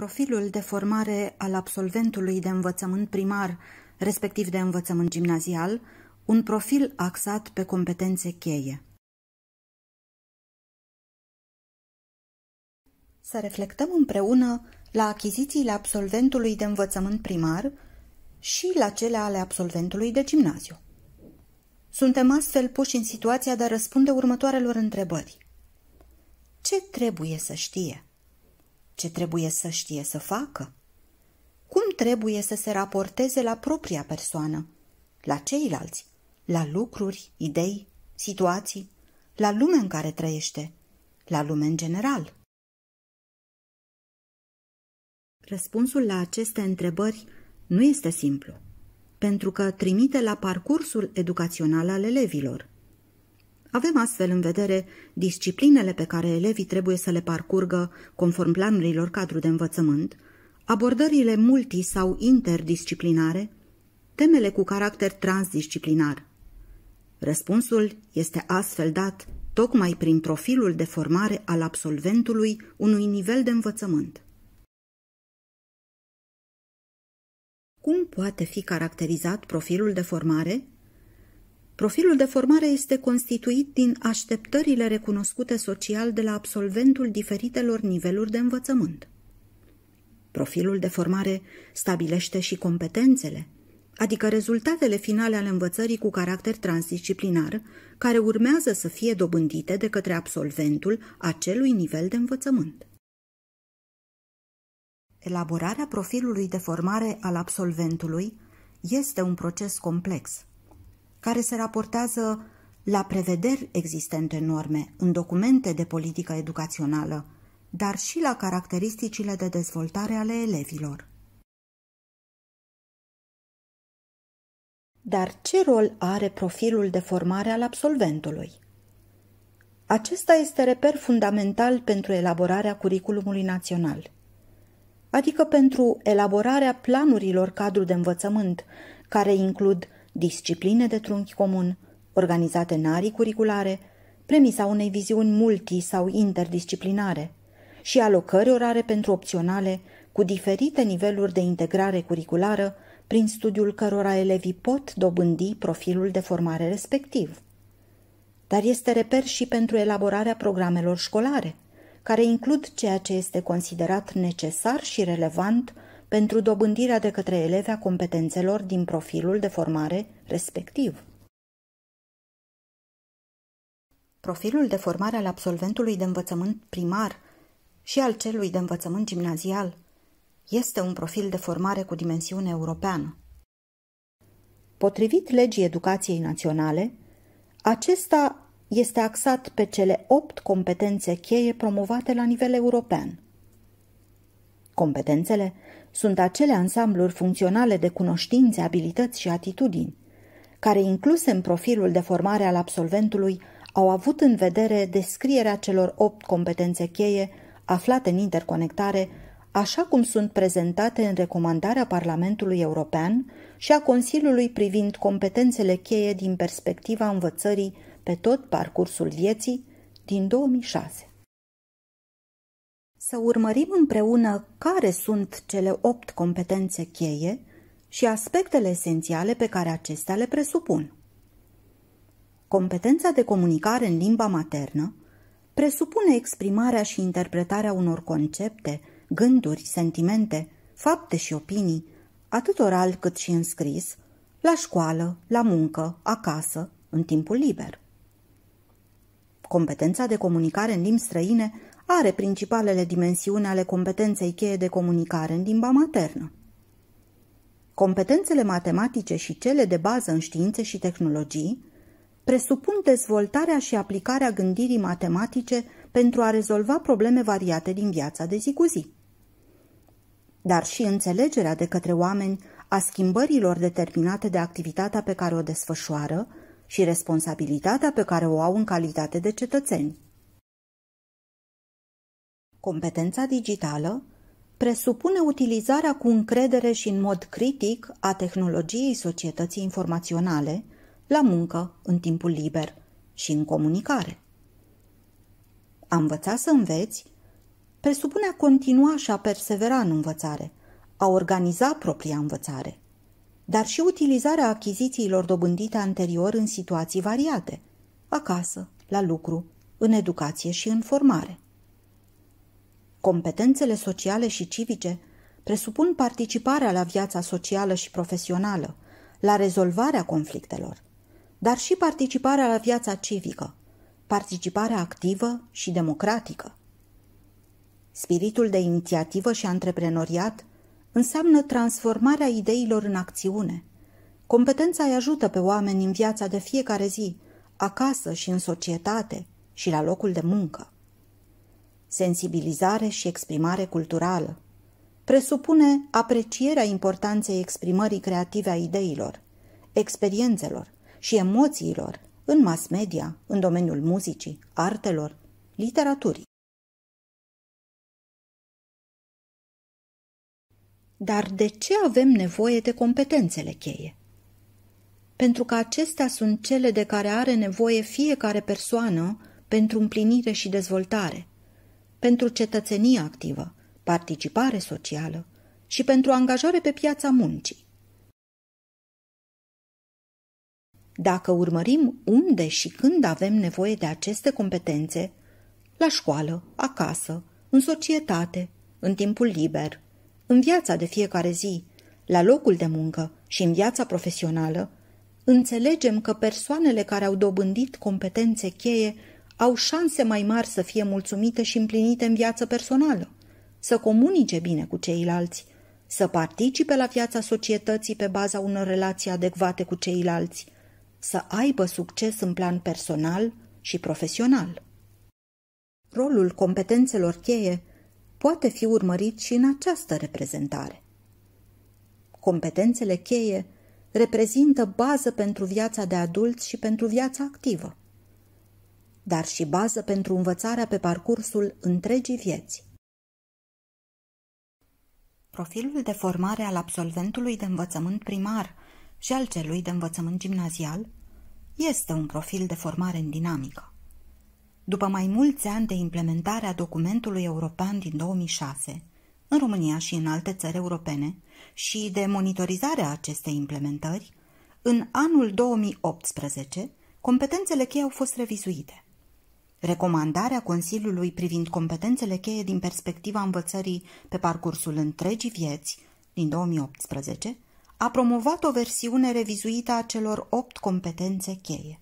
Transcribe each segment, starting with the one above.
Profilul de formare al absolventului de învățământ primar, respectiv de învățământ gimnazial, un profil axat pe competențe cheie. Să reflectăm împreună la achizițiile absolventului de învățământ primar și la cele ale absolventului de gimnaziu. Suntem astfel puși în situația de a răspunde următoarelor întrebări. Ce trebuie să știe? Ce trebuie să știe să facă? Cum trebuie să se raporteze la propria persoană, la ceilalți, la lucruri, idei, situații, la lumea în care trăiește, la lume în general? Răspunsul la aceste întrebări nu este simplu, pentru că trimite la parcursul educațional al elevilor – avem astfel în vedere disciplinele pe care elevii trebuie să le parcurgă conform planurilor cadru de învățământ, abordările multi- sau interdisciplinare, temele cu caracter transdisciplinar. Răspunsul este astfel dat tocmai prin profilul de formare al absolventului unui nivel de învățământ. Cum poate fi caracterizat profilul de formare? Profilul de formare este constituit din așteptările recunoscute social de la absolventul diferitelor niveluri de învățământ. Profilul de formare stabilește și competențele, adică rezultatele finale ale învățării cu caracter transdisciplinar, care urmează să fie dobândite de către absolventul acelui nivel de învățământ. Elaborarea profilului de formare al absolventului este un proces complex – care se raportează la prevederi existente în norme, în documente de politică educațională, dar și la caracteristicile de dezvoltare ale elevilor. Dar ce rol are profilul de formare al absolventului? Acesta este reper fundamental pentru elaborarea curiculumului național, adică pentru elaborarea planurilor cadru de învățământ, care includ discipline de trunchi comun, organizate în arii curriculare, premisa unei viziuni multi- sau interdisciplinare și alocări orare pentru opționale cu diferite niveluri de integrare curriculară prin studiul cărora elevii pot dobândi profilul de formare respectiv. Dar este reper și pentru elaborarea programelor școlare, care includ ceea ce este considerat necesar și relevant pentru dobândirea de către a competențelor din profilul de formare respectiv. Profilul de formare al absolventului de învățământ primar și al celui de învățământ gimnazial este un profil de formare cu dimensiune europeană. Potrivit legii educației naționale, acesta este axat pe cele opt competențe cheie promovate la nivel european – Competențele sunt acele ansambluri funcționale de cunoștințe, abilități și atitudini, care incluse în profilul de formare al absolventului au avut în vedere descrierea celor opt competențe cheie aflate în interconectare, așa cum sunt prezentate în recomandarea Parlamentului European și a Consiliului privind competențele cheie din perspectiva învățării pe tot parcursul vieții din 2006. Să urmărim împreună care sunt cele opt competențe cheie și aspectele esențiale pe care acestea le presupun. Competența de comunicare în limba maternă presupune exprimarea și interpretarea unor concepte, gânduri, sentimente, fapte și opinii, atât oral cât și în scris, la școală, la muncă, acasă, în timpul liber. Competența de comunicare în limbi străine – are principalele dimensiuni ale competenței cheie de comunicare în limba maternă. Competențele matematice și cele de bază în științe și tehnologii presupun dezvoltarea și aplicarea gândirii matematice pentru a rezolva probleme variate din viața de zi cu zi. Dar și înțelegerea de către oameni a schimbărilor determinate de activitatea pe care o desfășoară și responsabilitatea pe care o au în calitate de cetățeni. Competența digitală presupune utilizarea cu încredere și în mod critic a tehnologiei societății informaționale la muncă, în timpul liber și în comunicare. A învăța să înveți presupune a continua și a persevera în învățare, a organiza propria învățare, dar și utilizarea achizițiilor dobândite anterior în situații variate, acasă, la lucru, în educație și în formare. Competențele sociale și civice presupun participarea la viața socială și profesională, la rezolvarea conflictelor, dar și participarea la viața civică, participarea activă și democratică. Spiritul de inițiativă și antreprenoriat înseamnă transformarea ideilor în acțiune. Competența îi ajută pe oameni în viața de fiecare zi, acasă și în societate și la locul de muncă sensibilizare și exprimare culturală. Presupune aprecierea importanței exprimării creative a ideilor, experiențelor și emoțiilor în mass media, în domeniul muzicii, artelor, literaturii. Dar de ce avem nevoie de competențele cheie? Pentru că acestea sunt cele de care are nevoie fiecare persoană pentru împlinire și dezvoltare, pentru cetățenie activă, participare socială și pentru angajare pe piața muncii. Dacă urmărim unde și când avem nevoie de aceste competențe, la școală, acasă, în societate, în timpul liber, în viața de fiecare zi, la locul de muncă și în viața profesională, înțelegem că persoanele care au dobândit competențe cheie au șanse mai mari să fie mulțumite și împlinite în viață personală, să comunice bine cu ceilalți, să participe la viața societății pe baza unor relații adecvate cu ceilalți, să aibă succes în plan personal și profesional. Rolul competențelor cheie poate fi urmărit și în această reprezentare. Competențele cheie reprezintă bază pentru viața de adulți și pentru viața activă dar și bază pentru învățarea pe parcursul întregii vieți. Profilul de formare al absolventului de învățământ primar și al celui de învățământ gimnazial este un profil de formare în dinamică. După mai mulți ani de implementare a documentului european din 2006, în România și în alte țări europene, și de monitorizarea acestei implementări, în anul 2018, competențele cheie au fost revizuite – Recomandarea Consiliului privind competențele cheie din perspectiva învățării pe parcursul întregii vieți, din 2018, a promovat o versiune revizuită a celor opt competențe cheie.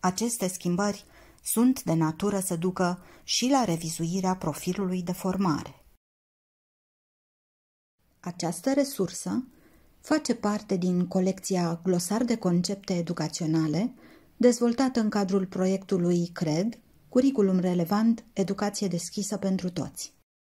Aceste schimbări sunt de natură să ducă și la revizuirea profilului de formare. Această resursă face parte din colecția Glosar de concepte educaționale, dezvoltat în cadrul proiectului CRED, Curriculum relevant, educație deschisă pentru toți.